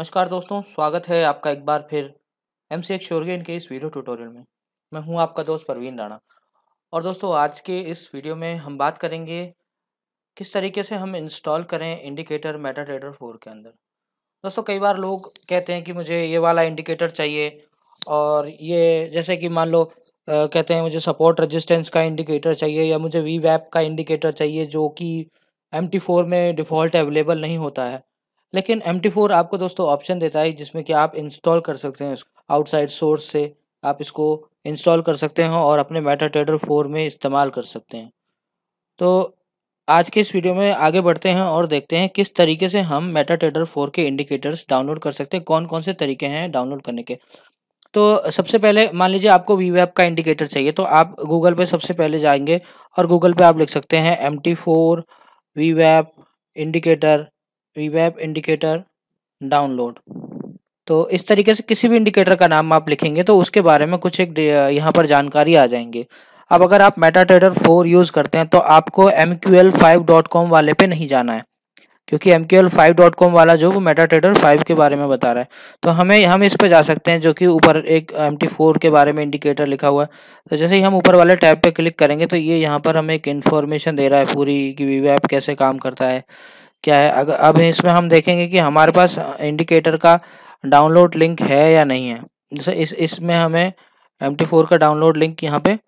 नमस्कार दोस्तों स्वागत है आपका एक बार फिर एम सी एक्सोरगेन के इस वीडियो ट्यूटोरियल में मैं हूं आपका दोस्त परवीन राणा और दोस्तों आज के इस वीडियो में हम बात करेंगे किस तरीके से हम इंस्टॉल करें इंडिकेटर मेटा ट्रेडर फोर के अंदर दोस्तों कई बार लोग कहते हैं कि मुझे ये वाला इंडिकेटर चाहिए और ये जैसे कि मान लो कहते हैं मुझे सपोर्ट रजिस्टेंस का इंडिकेटर चाहिए या मुझे वी का इंडिकेटर चाहिए जो कि एम में डिफ़ॉल्ट अवेलेबल नहीं होता है लेकिन एम आपको दोस्तों ऑप्शन देता है जिसमें कि आप इंस्टॉल कर सकते हैं आउटसाइड सोर्स से आप इसको इंस्टॉल कर सकते हैं और अपने मेटा ट्रेडर फोर में इस्तेमाल कर सकते हैं तो आज के इस वीडियो में आगे बढ़ते हैं और देखते हैं किस तरीके से हम मेटा ट्रेडर फोर के इंडिकेटर्स डाउनलोड कर सकते हैं कौन कौन से तरीके हैं डाउनलोड करने के तो सबसे पहले मान लीजिए आपको वी वैप का इंडिकेटर चाहिए तो आप गूगल पर सबसे पहले जाएंगे और गूगल पर आप लिख सकते हैं M T four we वैप indicator वीवेब indicator download तो इस तरीके से किसी भी इंडिकेटर का नाम आप लिखेंगे तो उसके बारे में कुछ एक यहाँ पर जानकारी आ जाएंगे अब अगर आप मेटा ट्रेडर फोर यूज़ करते हैं तो आपको M Q L five dot com वाले पे नहीं जाना है क्योंकि M Q L five dot com वाला जो वो मेटा ट्रेडर फाइव के बारे में बता रहा है तो हमें हम इस पे जा सकते हैं जो कि ऊपर एक एम टी फोर के बारे में इंडिकेटर लिखा हुआ है तो जैसे ही हम ऊपर वाले टैब पे क्लिक करेंगे तो ये यहाँ पर हमें एक इन्फॉर्मेशन दे रहा है पूरी कि वी कैसे काम करता है क्या है अगर अब इसमें हम देखेंगे कि हमारे पास इंडिकेटर का डाउनलोड लिंक है या नहीं है जैसे इस इसमें हमें एम का डाउनलोड लिंक यहाँ पे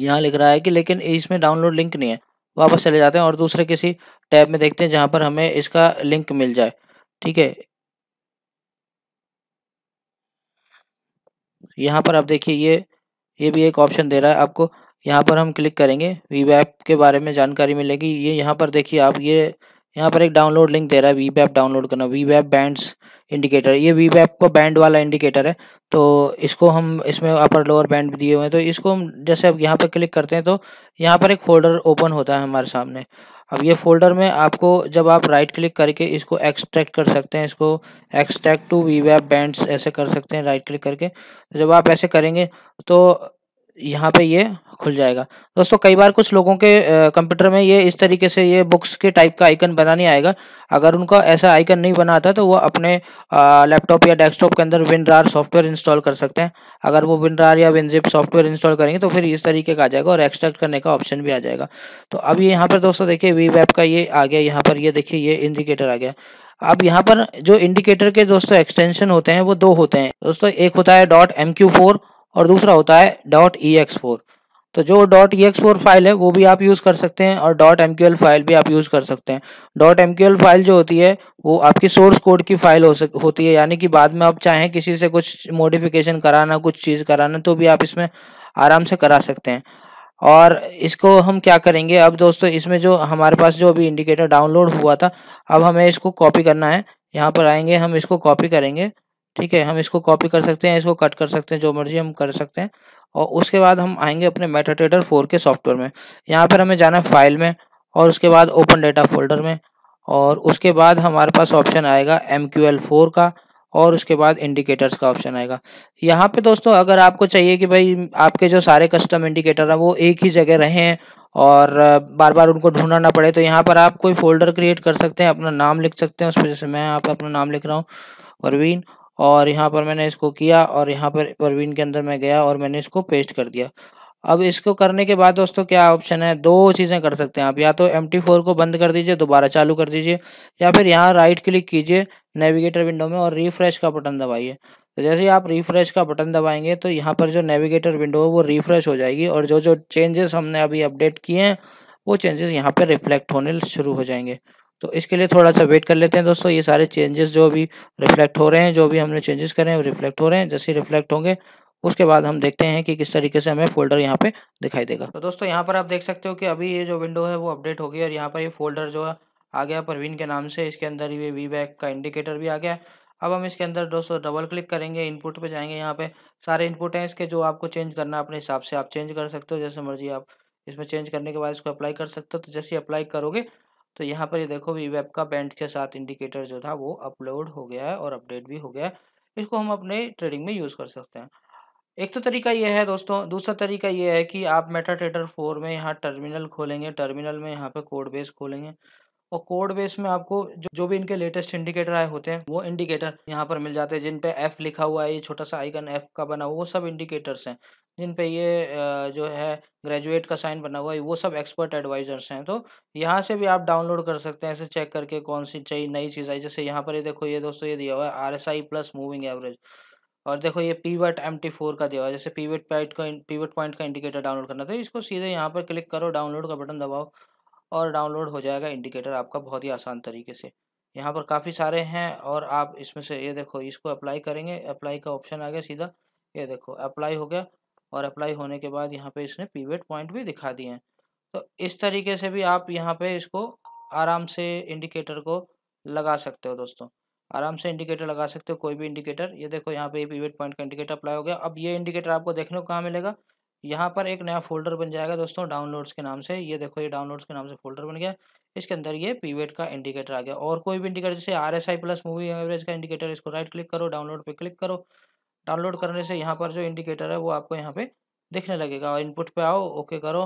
यहाँ लिख रहा है कि लेकिन इसमें डाउनलोड लिंक नहीं है वापस चले जाते हैं और दूसरे किसी टैब में देखते हैं जहाँ पर हमें इसका लिंक मिल जाए ठीक है यहाँ पर आप देखिए ये ये भी एक ऑप्शन दे रहा है आपको यहाँ पर हम क्लिक करेंगे वीप ऐप के बारे में जानकारी मिलेगी ये यहाँ पर देखिए आप ये यहाँ पर एक डाउनलोड लिंक दे रहा है वीप ऐप डाउनलोड करना वीप ऐप बैंड्स इंडिकेटर ये वीप ऐप का बैंड वाला इंडिकेटर है तो इसको हम इसमें अपर लोअर बैंड दिए हुए हैं तो इसको हम जैसे अब यहाँ पर क्लिक करते हैं तो यहाँ पर एक फोल्डर ओपन होता है हमारे सामने अब ये फोल्डर में आपको जब आप राइट क्लिक करके इसको एक्सट्रैक्ट कर सकते हैं इसको एक्सट्रैक्ट टू वी वैप बैंड्स ऐसे कर सकते हैं राइट क्लिक करके जब आप ऐसे करेंगे तो यहाँ पे ये खुल जाएगा दोस्तों कई बार कुछ लोगों के कंप्यूटर में ये इस तरीके से ये बुक्स के टाइप का आइकन बना नहीं आएगा अगर उनका ऐसा आइकन नहीं बना आता तो वो अपने लैपटॉप या डेस्कटॉप के अंदर विनरार सॉफ्टवेयर इंस्टॉल कर सकते हैं अगर वो विनरार या विनजिप सॉफ्टवेयर इंस्टॉल करेंगे तो फिर इस तरीके का आ जाएगा और एक्सट्रैक्ट करने का ऑप्शन भी आ जाएगा तो अब ये यहाँ पर दोस्तों देखिए वी वैप का ये आ गया यहाँ पर ये देखिए ये इंडिकेटर आ गया अब यहाँ पर जो इंडिकेटर के दोस्तों एक्सटेंशन होते हैं वो दो होते हैं दोस्तों एक होता है डॉट एम क्यू फोर और दूसरा होता है डॉट ई एक्स फोर तो जो dot E X four file है वो भी आप यूज़ कर सकते हैं और dot M Q L file भी आप यूज़ कर सकते हैं dot M Q L file जो होती है वो आपकी सोर्स कोड की फाइल हो सक होती है यानी कि बाद में आप चाहें किसी से कुछ मॉडिफिकेशन कराना कुछ चीज़ कराना तो भी आप इसमें आराम से करा सकते हैं और इसको हम क्या करेंगे अब दोस्तों इसमें जो हमारे पास जो अभी इंडिकेटर डाउनलोड हुआ था अब हमें इसको कॉपी करना है यहाँ पर आएंगे हम इसको कॉपी करेंगे ठीक है हम इसको कॉपी कर सकते हैं इसको कट कर सकते हैं जो मर्जी हम कर सकते हैं और उसके बाद हम आएंगे अपने मेटा ट्रेडर फोर के सॉफ्टवेयर में यहाँ पर हमें जाना है फाइल में और उसके बाद ओपन डेटा फोल्डर में और उसके बाद हमारे पास ऑप्शन आएगा एम क्यू एल फोर का और उसके बाद इंडिकेटर्स का ऑप्शन आएगा यहाँ पे दोस्तों अगर आपको चाहिए कि भाई आपके जो सारे कस्टम इंडिकेटर हैं वो एक ही जगह रहें और बार बार उनको ढूंढना ना पड़े तो यहाँ पर आप कोई फोल्डर क्रिएट कर सकते हैं अपना नाम लिख सकते हैं उस वजह से मैं यहाँ पर अपना नाम लिख रहा हूँ परवीन और यहाँ पर मैंने इसको किया और यहाँ पर परवीन के अंदर मैं गया और मैंने इसको पेस्ट कर दिया अब इसको करने के बाद दोस्तों क्या ऑप्शन है दो चीज़ें कर सकते हैं आप या तो एम फोर को बंद कर दीजिए दोबारा चालू कर दीजिए या फिर यहाँ राइट क्लिक कीजिए नेविगेटर विंडो में और रिफ्रेश का बटन दबाइए तो जैसे ही आप रिफ्रेश का बटन दबाएंगे तो यहाँ पर जो नेविगेटर विंडो है वो रिफ्रेश हो जाएगी और जो जो चेंजेस हमने अभी अपडेट किए हैं वो चेंजेस यहाँ पर रिफ्लेक्ट होने शुरू हो जाएंगे तो इसके लिए थोड़ा सा वेट कर लेते हैं दोस्तों ये सारे चेंजेस जो भी रिफ्लेक्ट हो रहे हैं जो भी हमने चेंजेस करें हैं वो रिफ्लेक्ट हो रहे हैं जैसे रिफ्लेक्ट होंगे उसके बाद हम देखते हैं कि किस तरीके से हमें फोल्डर यहाँ पे दिखाई देगा तो दोस्तों यहाँ पर आप देख सकते हो कि अभी ये जो विंडो है वो अपडेट हो गई और यहाँ पर ये फोल्डर जो है आ गया परवीन के नाम से इसके अंदर ये वी बैक का इंडिकेटर भी आ गया अब हम इसके अंदर दोस्तों डबल क्लिक करेंगे इनपुट पर जाएंगे यहाँ पे सारे इनपुट हैं इसके जो आपको चेंज करना अपने हिसाब से आप चेंज कर सकते हो जैसे मर्जी आप इसमें चेंज करने के बाद इसको अप्लाई कर सकते हो तो जैसे अप्लाई करोगे तो यहाँ पर ये देखो वी वेब का बैंड के साथ इंडिकेटर जो था वो अपलोड हो गया है और अपडेट भी हो गया है इसको हम अपने ट्रेडिंग में यूज़ कर सकते हैं एक तो तरीका ये है दोस्तों दूसरा तरीका ये है कि आप मेटा ट्रेडर फोर में यहाँ टर्मिनल खोलेंगे टर्मिनल में यहाँ पे कोड बेस खोलेंगे और कोड बेस में आपको जो जो भी इनके लेटेस्ट इंडिकेटर आए होते हैं वो इंडिकेटर यहाँ पर मिल जाते हैं जिन पे एफ लिखा हुआ है ये छोटा सा आइकन एफ का बना हुआ वो सब इंडिकेटर्स हैं जिन पे ये जो है ग्रेजुएट का साइन बना हुआ है वो सब एक्सपर्ट एडवाइजर्स हैं तो यहाँ से भी आप डाउनलोड कर सकते हैं ऐसे चेक करके कौन सी चाहिए नई चीज़ आई जैसे यहाँ पर ये देखो ये दोस्तों ये दिया हुआ है R S I plus moving average और देखो ये पीवट एम टी फोर का दिया हुआ है जैसे पीवट पॉइंट का पीवट पॉइंट का इंडिकेटर डाउनलोड करना था तो इसको सीधे यहाँ पर क्लिक करो डाउनलोड का बटन दबाओ और डाउनलोड हो जाएगा इंडिकेटर आपका बहुत ही आसान तरीके से यहाँ पर काफ़ी सारे हैं और आप इसमें से ये देखो इसको अप्लाई करेंगे अप्लाई का ऑप्शन आ गया सीधा ये देखो अप्लाई हो गया और अप्लाई होने के बाद यहाँ पे इसने पीवेट पॉइंट भी दिखा दिए हैं तो इस तरीके से भी आप यहाँ पे इसको आराम से इंडिकेटर को लगा सकते हो दोस्तों आराम से इंडिकेटर लगा सकते हो कोई भी इंडिकेटर ये देखो यहाँ पे पीवेट पॉइंट का इंडिकेटर अप्लाई हो गया अब ये इंडिकेटर आपको देखने को कहाँ मिलेगा यहाँ पर एक नया फोल्डर बन जाएगा दोस्तों डाउनलोड्स के नाम से ये देखो ये डाउनलोड्स के नाम से फोल्डर बन गया इसके अंदर ये पीवेट का इंडिकेटर आ गया और कोई भी इंडिकेटर जैसे R S I plus moving average का इंडिकेटर इसको राइट क्लिक करो डाउनलोड पे क्लिक करो डाउनलोड करने से यहाँ पर जो इंडिकेटर है वो आपको यहाँ पे दिखने लगेगा और इनपुट पे आओ ओके करो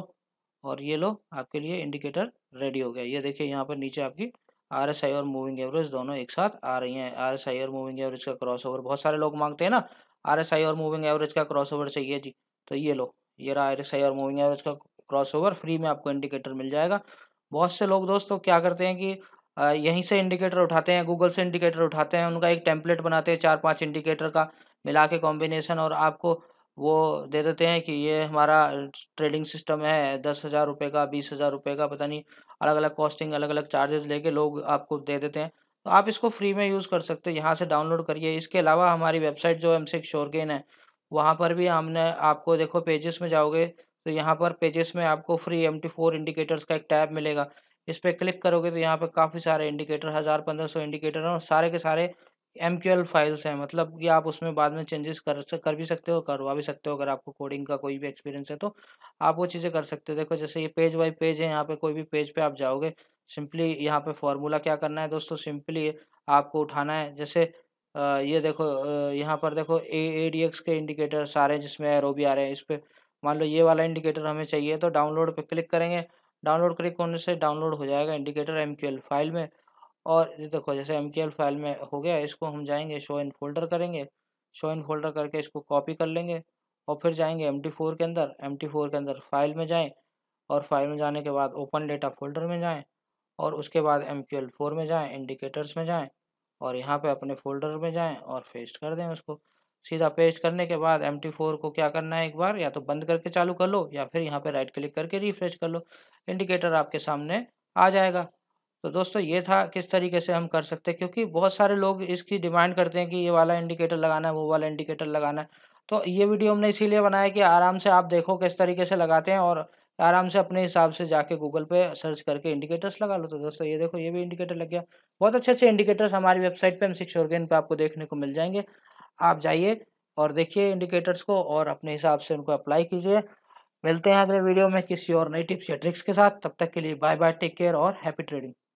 और ये लो आपके लिए इंडिकेटर रेडी हो गया ये देखिए यहाँ पर नीचे आपकी आर एस आई और मूविंग एवरेज दोनों एक साथ आ रही हैं आर एस आई और मूविंग एवरेज का क्रॉस ओवर बहुत सारे लोग मांगते हैं ना आर एस आई और मूविंग एवरेज का क्रॉस ओवर चाहिए जी तो ये लो ये रहा आर एस आई और मूविंग एवरेज का क्रॉस ओवर फ्री में आपको इंडिकेटर मिल जाएगा बहुत से लोग दोस्तों तो क्या करते हैं कि यहीं से इंडिकेटर उठाते हैं गूगल से इंडिकेटर उठाते हैं उनका एक टेम्पलेट बनाते हैं चार पाँच इंडिकेटर का मिला के कॉम्बिनेशन और आपको वो दे देते हैं कि ये हमारा ट्रेडिंग सिस्टम है दस हज़ार रुपये का बीस हज़ार रुपये का पता नहीं अलग अलग कॉस्टिंग अलग अलग चार्जेस लेके लोग आपको दे देते हैं तो आप इसको फ्री में यूज़ कर सकते हैं यहाँ से डाउनलोड करिए इसके अलावा हमारी वेबसाइट जो एम सिक्स शोरगेन है वहाँ पर भी हमने आपको देखो पेजेस में जाओगे तो यहाँ पर पेजेस में आपको free M T four indicators का एक टैब मिलेगा इस पर क्लिक करोगे तो यहाँ पर काफ़ी सारे इंडिकेटर हज़ार पंद्रह सौ इंडिकेटर हैं और सारे के सारे एम क्यू एल फाइल्स हैं मतलब कि आप उसमें बाद में चेंजेस कर कर भी सकते हो करवा भी सकते हो अगर आपको कोडिंग का कोई भी एक्सपीरियंस है तो आप वो चीज़ें कर सकते हो देखो जैसे ये पेज बाई पेज है यहाँ पे कोई भी पेज पे आप जाओगे सिंपली यहाँ पे फॉर्मूला क्या करना है दोस्तों सिंपली आपको उठाना है जैसे ये देखो यहाँ पर देखो ए ए डी एक्स के इंडिकेटर सारे जिसमें एरो भी आ रहे हैं इस पर मान लो ये वाला इंडिकेटर हमें चाहिए तो डाउनलोड पर क्लिक करेंगे डाउनलोड क्लिक होने से डाउनलोड हो जाएगा इंडिकेटर एम फाइल में और ये देखो जैसे एम फाइल में हो गया इसको हम जाएंगे शो इन फोल्डर करेंगे शो इन फोल्डर करके इसको कॉपी कर लेंगे और फिर जाएंगे एम फोर के अंदर एम फोर के अंदर फाइल में जाएँ और फाइल में जाने के बाद ओपन डेटा फोल्डर में जाएँ और उसके बाद एम फोर में जाएँ इंडिकेटर्स में जाएँ और यहाँ पे अपने फोल्डर में जाएँ और पेस्ट कर दें उसको सीधा पेस्ट करने के बाद एम फोर को क्या करना है एक बार या तो बंद करके चालू कर लो या फिर यहाँ पर राइट क्लिक करके रिफ्रेश कर लो इंडिकेटर आपके सामने आ जाएगा तो दोस्तों ये था किस तरीके से हम कर सकते हैं क्योंकि बहुत सारे लोग इसकी डिमांड करते हैं कि ये वाला इंडिकेटर लगाना है वो वाला इंडिकेटर लगाना है तो ये वीडियो हमने इसीलिए बनाया कि आराम से आप देखो किस तरीके से लगाते हैं और आराम से अपने हिसाब से जाके गूगल पे सर्च करके इंडिकेटर्स लगा लो तो दोस्तों ये देखो ये भी इंडिकेटर लग गया बहुत अच्छे अच्छे इंडिकेटर्स हमारी वेबसाइट पर एम सिक्स ऑर्गेन पर आपको देखने को मिल जाएंगे आप जाइए और देखिए इंडिकेटर्स को और अपने हिसाब से उनको अप्लाई कीजिए मिलते हैं अगले वीडियो में किसी और नई टिप्स या ट्रिक्स के साथ तब तक के लिए बाय बाय टेक केयर और हैप्पी ट्रेडिंग